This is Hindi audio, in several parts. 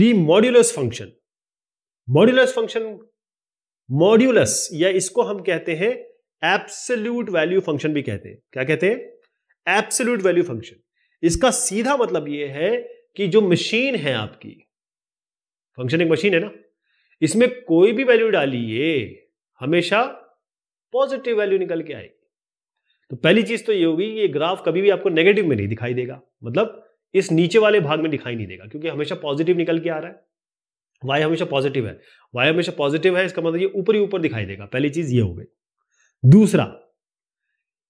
दी modulus function modulus function modulus या इसको हम कहते हैं एप्सल्यूट वैल्यू फंक्शन भी कहते हैं क्या कहते हैं एप्सल्यूट वैल्यू फंक्शन इसका सीधा मतलब यह है कि जो मशीन है आपकी फंक्शन एक मशीन है ना इसमें कोई भी वैल्यू डालिए हमेशा पॉजिटिव वैल्यू निकल के आएगी तो पहली चीज तो ये होगी ये ग्राफ कभी भी आपको नेगेटिव में नहीं दिखाई देगा मतलब इस नीचे वाले भाग में दिखाई नहीं देगा क्योंकि हमेशा पॉजिटिव निकल के आ रहा है वाई हमेशा पॉजिटिव है वाई हमेशा पॉजिटिव है इसका मतलब ये ऊपर ही ऊपर दिखाई देगा पहली चीज ये हो गई दूसरा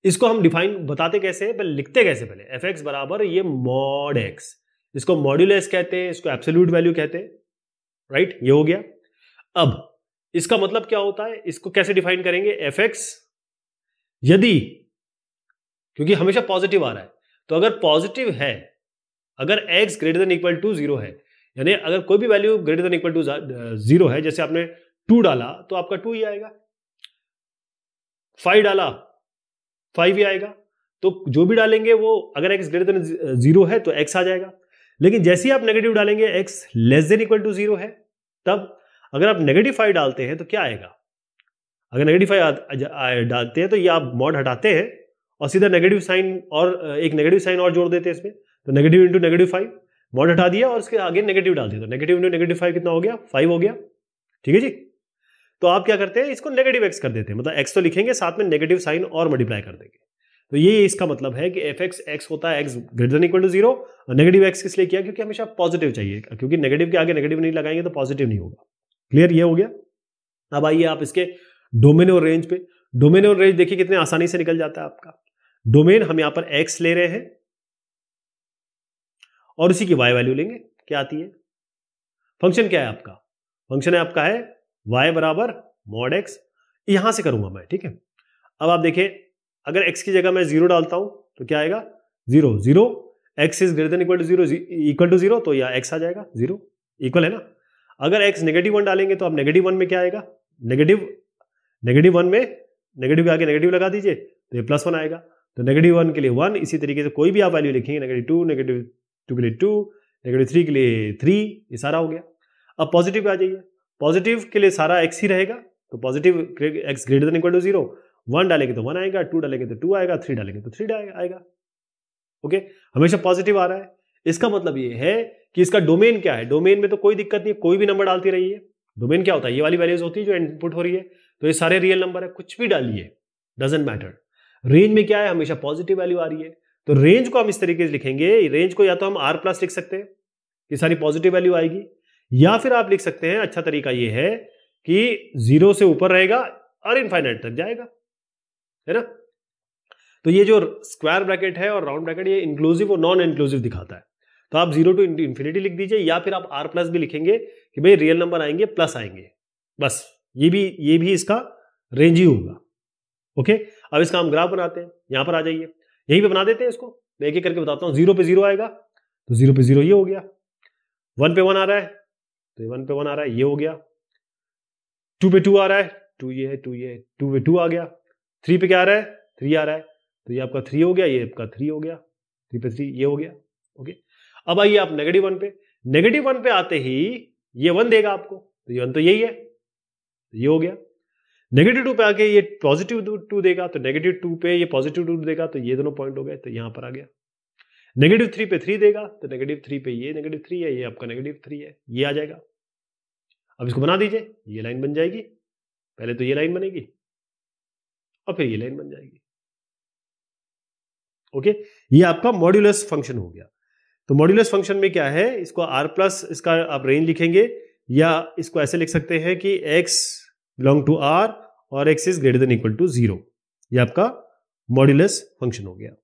इसको हम डिफाइन बताते कैसे पहले लिखते कैसे पहले एफ एक्स बराबर ये मॉड एक्स इसको मॉड्यूलस कहते हैं इसको एब्सोल्यूट वैल्यू कहते हैं राइट ये हो गया अब इसका मतलब क्या होता है इसको कैसे डिफाइन करेंगे एफ एक्स यदि क्योंकि हमेशा पॉजिटिव आ रहा है तो अगर पॉजिटिव है अगर x greater than equal to zero है यानी अगर कोई भी value greater than equal to zero है जैसे आपने टू डाला तो आपका टू ही आएगा फाइव डाला फाइव ही आएगा तो जो भी डालेंगे वो अगर एक्स ग्रेटर देन जीरो है तो एक्स आ जाएगा लेकिन जैसे ही आप नेगेटिव डालेंगे x less than equal to zero है तब अगर आप नेगेटिव फाइव डालते हैं तो क्या आएगा अगर नेगेटिव फाइव डालते हैं तो ये आप मॉड हटाते हैं और सीधा नेगेटिव साइन और एक नेगेटिव साइन और जोड़ देते हैं इसमें तो negative into negative five mod हटा दिया और उसके आगे नेगेटिव डाल दिया तो नेगेटिव इंटू नेगेटिव फाइव कितना हो गया फाइव हो गया ठीक है जी तो आप क्या करते हैं इसको नेगेटिव एक्स कर देते हैं मतलब एक्स तो लिखेंगे साथ में नेगेटिव साइन और मल्टीप्लाई कर देंगे तो ये इसका मतलब है कि एफ एक्स एक्स होता है x greater than equal to zero और नेगेटिव एक्स किस लिए किया क्योंकि हमेशा पॉजिटिव चाहिए क्योंकि नेगेटिव के आगे नेगेटिव नहीं लगाएंगे तो पॉजिटिव नहीं होगा क्लियर ये हो गया अब आइए आप इसके डोमेन और रेंज पे डोमेन और रेंज देखिए कितने आसानी से निकल जाता है आपका डोमेन हम यहाँ पर एक्स ले रहे हैं और उसी की वाई वैल्यू लेंगे क्या आती है फंक्शन क्या है आपका फंक्शन है आपका है वाई बराबर मॉड एक्स यहां से करूंगा मैं ठीक है अब आप देखें अगर एक्स की जगह मैं जीरो डालता हूं तो क्या आएगा zero zero x is greater equal to zero equal to zero तो या एक्स आ जाएगा जीरो इक्वल है ना अगर एक्स नेगेटिव वन डालेंगे तो आप नेगेटिव वन में क्या आएगा नेगेटिव नेगेटिव वन में नेगेटिव आगे नेगेटिव लगा दीजिए तो ये प्लस वन आएगा तो नेगेटिव वन के लिए वन इसी तरीके से कोई भी आप वैल्यू लिखेंगे नेगेटिव टू नेगेटिव टू के लिए टू नेगेटिव थ्री के लिए थ्री ये सारा हो गया अब पॉजिटिव पे आ जाइए पॉजिटिव के लिए सारा एक्स ही रहेगा तो positive x greater than equal to zero one डालेंगे तो वन आएगा टू डालेंगे तो टू आएगा थ्री डालेंगे तो थ्री आएगा ओके हमेशा पॉजिटिव आ रहा है इसका मतलब ये है कि इसका डोमेन क्या है डोमेन में तो कोई दिक्कत नहीं कोई भी नंबर डालती रही है डोमेन क्या होता है ये वाली वैल्यूज होती है जो इनपुट हो रही है तो ये सारे रियल नंबर है कुछ भी डालिए डजेंट मैटर रेंज में क्या है हमेशा पॉजिटिव वैल्यू आ रही है तो रेंज को हम इस तरीके से लिखेंगे रेंज को या तो हम आर प्लस लिख सकते हैं ये सारी पॉजिटिव वैल्यू आएगी या फिर आप लिख सकते हैं अच्छा तरीका ये है कि जीरो से ऊपर रहेगा और इनफाइनाइट तक जाएगा है ना तो ये जो स्क्वायर ब्रैकेट है और राउंड ब्रैकेट ये इंक्लूसिव और नॉन इंक्लूसिव दिखाता है तो आप जीरो टू इन्फिनिटी लिख दीजिए या फिर आप आर प्लस भी लिखेंगे कि भाई रियल नंबर आएंगे प्लस आएंगे बस ये भी ये भी इसका रेंज ही होगा ओके अब इसका हम ग्राफ बनाते हैं यहां पर आ जाइए यही पे बना देते हैं इसको मैं एक एक करके बताता हूँ जीरो पे जीरो आएगा तो जीरो पे जीरो ये हो गया वन पे वन आ रहा है तो ये वन पे वन आ रहा है ये हो गया टू पे टू आ रहा है टू ये है टू ये है टू पे टू आ गया थ्री पे क्या आ रहा है थ्री आ रहा है तो ये आपका थ्री हो गया ये आपका थ्री हो गया थ्री पे थ्री ये हो गया ओके अब आइए आप नेगेटिव वन पे नेगेटिव वन पे आते ही ये वन देगा आपको तो ये वन तो यही है तो ये हो गया नेगेटिव टू पे आके ये पॉजिटिव टू देगा तो नेगेटिव टू पे ये पॉजिटिव टू देगा तो ये दोनों पॉइंट हो गए तो यहां पर आ गया नेगेटिव थ्री पे थ्री देगा तो नेगेटिव थ्री पे ये नेगेटिव थ्री है ये आपका नेगेटिव थ्री है ये आ जाएगा अब इसको बना दीजिए ये लाइन बन जाएगी पहले तो ये लाइन बनेगी और फिर ये लाइन बन जाएगी ओके ये आपका मॉड्यूलस फंक्शन हो गया तो मॉड्यूलस फंक्शन में क्या है इसको आर प्लस इसका आप रेंज लिखेंगे या इसको ऐसे लिख सकते हैं कि एक्स बिलोंग टू आर और x is greater than equal to zero आपका मॉड्यूलस फंक्शन हो गया